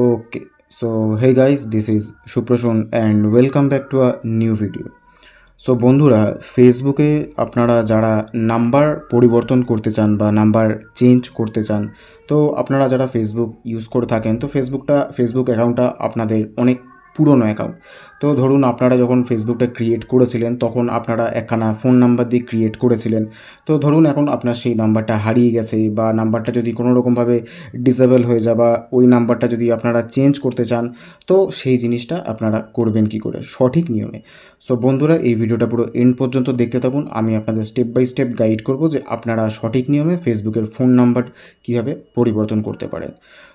okay so hey guys this is Suprasun and welcome back to a new video so বন্ধুরা ফেসবুকে আপনারা যারা number পরিবর্তন করতে চান বা নাম্বার চেঞ্জ করতে চান তো আপনারা যারা ফেসবুক ইউজ করে থাকেন তো ফেসবুকটা ফেসবুক অ্যাকাউন্টটা আপনাদের অনেক পুরনো অ্যাকাউন্ট তো ধরুন আপনারা যখন ফেসবুকটা ক্রিয়েট করেছিলেন তখন আপনারা একখানা ফোন নাম্বার দিয়ে ক্রিয়েট করেছিলেন তো ধরুন এখন আপনার সেই নাম্বারটা হারিয়ে গেছে বা নাম্বারটা যদি কোনো রকমভাবে ডিসেবল হয়ে যায় বা ওই নাম্বারটা যদি আপনারা চেঞ্জ করতে চান তো সেই জিনিসটা আপনারা করবেন কি করে সঠিক নিয়মে সো বন্ধুরা এই ভিডিওটা পুরো এন্ড পর্যন্ত দেখতে থাকুন আমি আপনাদের স্টেপ বাই স্টেপ গাইড করব যে আপনারা সঠিক নিয়মে ফেসবুকের ফোন নাম্বার কিভাবে পরিবর্তন করতে পারেন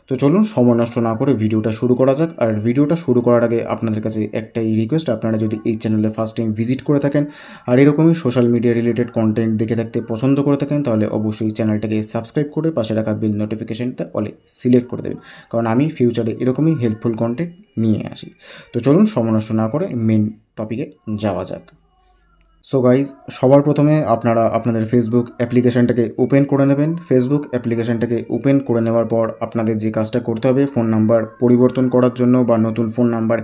তো চলুন সময় নষ্ট না করে ভিডিওটা শুরু করা যাক আর ভিডিওটা শুরু করার আগে আপনাদের কাছে একটাই রিকোয়েস্ট আপনারা যদি এই চ্যানেলে ফার্স্ট টাইম ভিজিট করে থাকেন আর এরকমই সোশ্যাল মিডিয়া রিলেটেড কন্টেন্ট দেখে থাকতে পছন্দ করে থাকেন তাহলে অবশ্যই চ্যানেলটাকে সাবস্ক্রাইব করে পাশে রাখা বিল নোটিফিকেশানটা অলে সিলেক্ট করে দেবেন কারণ আমি ফিউচারে এরকমই হেল্পফুল কন্টেন্ট নিয়ে আসি তো চলুন সময় নষ্ট না করে মেন টপিকে যাওয়া যাক সো গাইজ সবার প্রথমে আপনারা আপনাদের ফেসবুক অ্যাপ্লিকেশানটাকে ওপেন করে নেবেন ফেসবুক অ্যাপ্লিকেশানটাকে ওপেন করে নেওয়ার পর আপনাদের যে কাজটা করতে হবে ফোন নাম্বার পরিবর্তন করার জন্য বা নতুন ফোন নাম্বার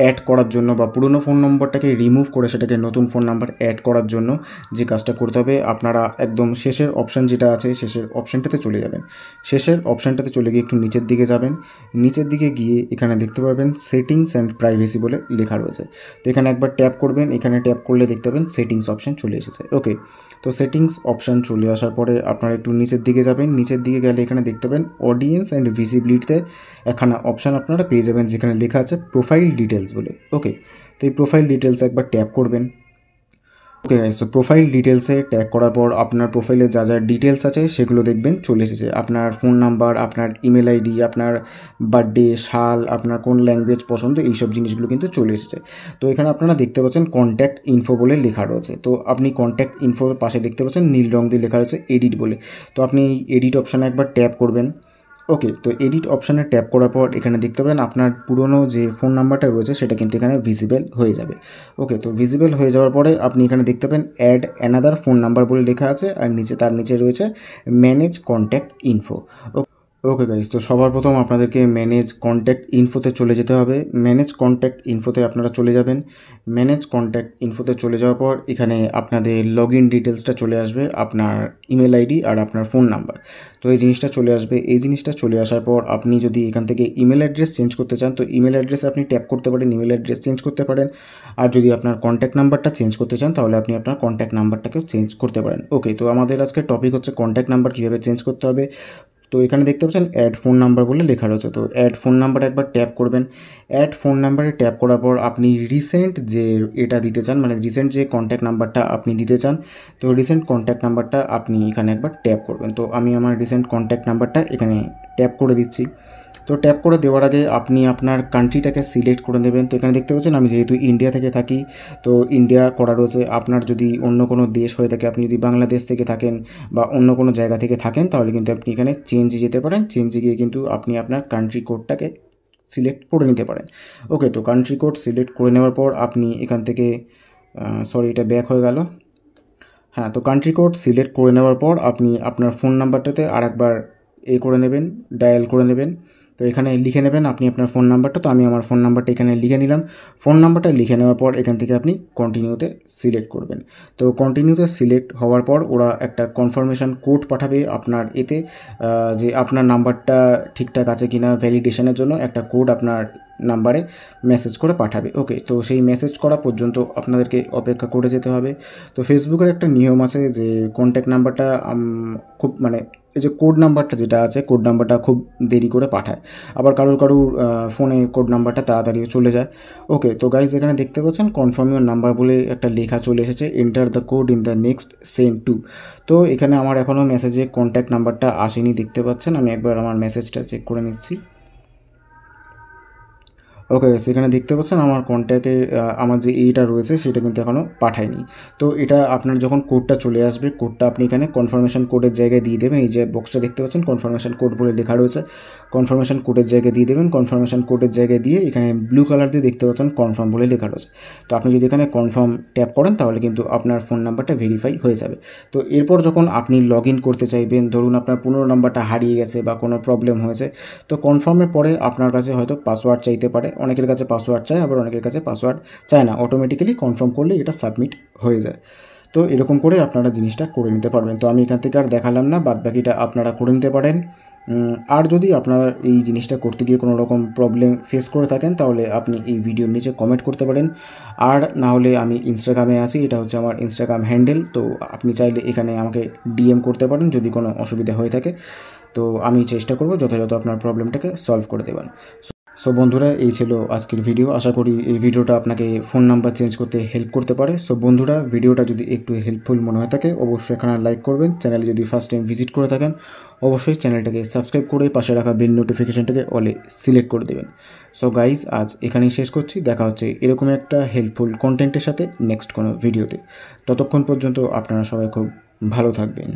অ্যাড করার জন্য বা পুরনো ফোন নম্বরটাকে রিমুভ করে সেটাকে নতুন ফোন নাম্বার অ্যাড করার জন্য যে কাজটা করতে হবে আপনারা একদম শেষের অপশান যেটা আছে শেষের অপশানটাতে চলে যাবেন শেষের অপশানটাতে চলে গিয়ে একটু নিচের দিকে যাবেন নিচের দিকে গিয়ে এখানে দেখতে পারবেন সেটিংস অ্যান্ড প্রাইভেসি বলে লেখা রয়েছে তো এখানে একবার ট্যাপ করবেন এখানে ট্যাপ করলে দেখতে পাবেন সেটিংস অপশান চলে এসেছে ওকে তো সেটিংস অপশান চলে আসার পরে আপনারা একটু নিচের দিকে যাবেন নিচের দিকে গেলে এখানে দেখতে পাবেন অডিয়েন্স অ্যান্ড ভিজিবিলিটিতে একখানা অপশান আপনারা পেয়ে যাবেন যেখানে লেখা আছে প্রোফাইল ডিটেলস বলে ওকে তো এই প্রোফাইল ডিটেলস একবার ট্যাপ করবেন ওকে গাইস তো প্রোফাইল ডিটেলসে ট্যাগ করার পর আপনার প্রোফাইলে যা যা ডিটেলস আছে সেগুলো দেখবেন চলে এসেছে আপনার ফোন নাম্বার আপনার ইমেল আইডি আপনার বার্থডে সাল আপনার কোন ল্যাঙ্গুয়েজ পছন্দ এইসব জিনিসগুলো কিন্তু চলে এসেছে তো এখানে আপনারা দেখতে পাচ্ছেন কন্ট্যাক্ট ইনফো বলে লেখা রয়েছে তো আপনি কন্ট্যাক্ট ইনফোর পাশে দেখতে পাচ্ছেন নীল রং দিয়ে লেখা রয়েছে এডিট বলে তো আপনি এডিট অপশানে একবার ট্যাপ করবেন ওকে তো এডিট অপশানে ট্যাপ করার পর এখানে দেখতে পাবেন আপনার পুরনো যে ফোন নাম্বারটা রয়েছে সেটা কিন্তু এখানে ভিজিবেল হয়ে যাবে ওকে তো ভিজিবেল হয়ে যাওয়ার পরে আপনি এখানে দেখতে পাবেন অ্যাড অ্যানাদার ফোন নাম্বার বলে লেখা আছে আর নিচে তার নিচে রয়েছে manage contact info okay guys তো সবার প্রথম আপনাদেরকে ম্যানেজ কন্ট্যাক্ট ইনফোতে চলে যেতে হবে ম্যানেজ কন্ট্যাক্ট ইনফোতে আপনারা চলে যাবেন ম্যানেজ কন্ট্যাক্ট ইনফোতে চলে যাওয়ার পর এখানে আপনাদের লগ ইন ডিটেলসটা চলে আসবে আপনার ইমেল আইডি আর আপনার ফোন নাম্বার তো এই জিনিসটা চলে আসবে এই জিনিসটা চলে আসার পর আপনি যদি এখান থেকে ইমেল অ্যাড্রেস চেঞ্জ করতে চান তো ইমেল অ্যাড্রেস আপনি ট্যাপ করতে পারেন ইমেল অ্যাড্রেস চেঞ্জ করতে পারেন আর যদি আপনার কন্ট্যাক্ট নাম্বারটা চেঞ্জ করতে চান তাহলে আপনি আপনার কন্ট্যাক্ট নাম্বারটাকেও চেঞ্জ করতে পারেন ওকে তো আমাদের আজকে টপিক হচ্ছে কন্ট্যাক্ট নাম্বার কীভাবে চেঞ্জ করতে হবে তো এখানে দেখতে পাচ্ছেন অ্যাড ফোন নাম্বার বলে লেখা রয়েছে তো অ্যাড ফোন নাম্বার একবার ট্যাপ করবেন অ্যাড ফোন নাম্বারে ট্যাপ করার পর আপনি রিসেন্ট যে এটা দিতে চান মানে রিসেন্ট যে কন্ট্যাক্ট নাম্বারটা আপনি দিতে চান তো রিসেন্ট কন্ট্যাক্ট নাম্বারটা আপনি এখানে একবার ট্যাপ করবেন তো আমি আমার রিসেন্ট কন্ট্যাক্ট নাম্বারটা এখানে ট্যাপ করে দিচ্ছি তো ট্যাপ করে দেওয়ার আগে আপনি আপনার কান্ট্রিটাকে সিলেক্ট করে নেবেন তো এখানে দেখতে পাচ্ছেন আমি যেহেতু ইন্ডিয়া থেকে থাকি তো ইন্ডিয়া করা রয়েছে আপনার যদি অন্য কোনো দেশ হয়ে থাকে আপনি যদি বাংলাদেশ থেকে থাকেন বা অন্য কোনো জায়গা থেকে থাকেন তাহলে কিন্তু আপনি এখানে চেঞ্জে যেতে পারেন চেঞ্জে গিয়ে কিন্তু আপনি আপনার কান্ট্রি কোডটাকে সিলেক্ট করে নিতে পারেন ওকে তো কান্ট্রি কোড সিলেক্ট করে নেওয়ার পর আপনি এখান থেকে সরি এটা ব্যাক হয়ে গেল হ্যাঁ তো কান্ট্রি কোড সিলেক্ট করে নেওয়ার পর আপনি আপনার ফোন নাম্বারটাতে আরেকবার এ করে নেবেন ডায়াল করে নেবেন তো এখানে লিখে নেবেন আপনি আপনার ফোন নাম্বারটা তো আমি আমার ফোন নাম্বারটা এখানে লিখে নিলাম ফোন নাম্বারটা লিখে নেওয়ার পর এখান থেকে আপনি কন্টিনিউতে সিলেক্ট করবেন তো কন্টিনিউতে সিলেক্ট হওয়ার পর ওরা একটা কনফার্মেশন কোড পাঠাবে আপনার এতে যে আপনার নাম্বারটা ঠিকঠাক আছে কিনা ভ্যালিডেশনের জন্য একটা কোড আপনার নাম্বারে মেসেজ করে পাঠাবে ওকে তো সেই মেসেজ করা পর্যন্ত আপনাদেরকে অপেক্ষা করে যেতে হবে তো ফেসবুকের একটা নিয়ম আছে যে কন্ট্যাক্ট নাম্বারটা খুব মানে এই যে কোড নাম্বারটা যেটা আছে কোড নাম্বারটা খুব দেরি করে পাঠায় আবার কারোর কারোর ফোনে কোড নাম্বারটা তাড়াতাড়ি চলে যায় ওকে তো গাইজ এখানে দেখতে পাচ্ছেন কনফার্ম ইউর নাম্বার বলে একটা লেখা চলে এসেছে enter the code in the next send to তো এখানে আমার এখনও মেসেজে কন্ট্যাক্ট নাম্বারটা আসেনি দেখতে পাচ্ছেন আমি একবার আমার মেসেজটা চেক করে নিচ্ছি ওকে সেখানে দেখতে পাচ্ছেন আমার কন্ট্যাক্টে আমার যে এইটা রয়েছে সেটা কিন্তু এখনও পাঠায়নি তো এটা আপনার যখন কোডটা চলে আসবে কোডটা আপনি এখানে কনফার্মেশন কোডের জায়গায় দিয়ে দেবেন এই যে বক্সটা দেখতে পাচ্ছেন কনফার্মেশন কোড বলে লেখা রয়েছে কনফার্মেশন কোডের জায়গায় দিয়ে দেবেন কনফার্মেশন কোডের জায়গায় দিয়ে এখানে ব্লু কালার দিয়ে দেখতে পাচ্ছেন কনফার্ম বলে লেখা রয়েছে তো আপনি যদি এখানে কনফার্ম ট্যাপ করেন তাহলে কিন্তু আপনার ফোন নাম্বারটা ভেরিফাই হয়ে যাবে তো এরপর যখন আপনি লগ করতে চাইবেন ধরুন আপনার পুনরো নাম্বারটা হারিয়ে গেছে বা কোনো প্রবলেম হয়েছে তো কনফার্মের পরে আপনার কাছে হয়তো পাসওয়ার্ড চাইতে পারে অনেকের কাছে পাসওয়ার্ড চায় আবার অনেকের কাছে পাসওয়ার্ড চায় না অটোমেটিক্যালি কনফার্ম করলে এটা সাবমিট হয়ে যায় তো এরকম করে আপনারা জিনিসটা করে নিতে পারবেন তো আমি এখান থেকে আর দেখালাম না বাদ বাকিটা আপনারা করে নিতে পারেন আর যদি আপনার এই জিনিসটা করতে গিয়ে কোনো রকম প্রবলেম ফেস করে থাকেন তাহলে আপনি এই ভিডিওর নিচে কমেন্ট করতে পারেন আর না হলে আমি ইনস্টাগ্রামে আছি এটা হচ্ছে আমার ইনস্টাগ্রাম হ্যান্ডেল তো আপনি চাইলে এখানে আমাকে ডিএম করতে পারেন যদি কোনো অসুবিধা হয়ে থাকে তো আমি চেষ্টা করব যথাযথ আপনার প্রবলেমটাকে সলভ করে দেবেন সো বন্ধুরা এই ছিল আজকের ভিডিও আশা করি এই ভিডিওটা আপনাকে ফোন নাম্বার চেঞ্জ করতে হেল্প করতে পারে সো বন্ধুরা ভিডিওটা যদি একটু হেল্পফুল মনে হয়ে থাকে অবশ্যই এখানে লাইক করবেন চ্যানেলে যদি ফার্স্ট টাইম ভিজিট করে থাকেন অবশ্যই চ্যানেলটাকে সাবস্ক্রাইব করে পাশে রাখা বেল নোটিফিকেশানটাকে অলে সিলেক্ট করে দেবেন সো গাইজ আজ এখানেই শেষ করছি দেখা হচ্ছে এরকম একটা হেল্পফুল কন্টেন্টের সাথে নেক্সট কোনো ভিডিওতে ততক্ষণ পর্যন্ত আপনারা সবাই খুব ভালো থাকবেন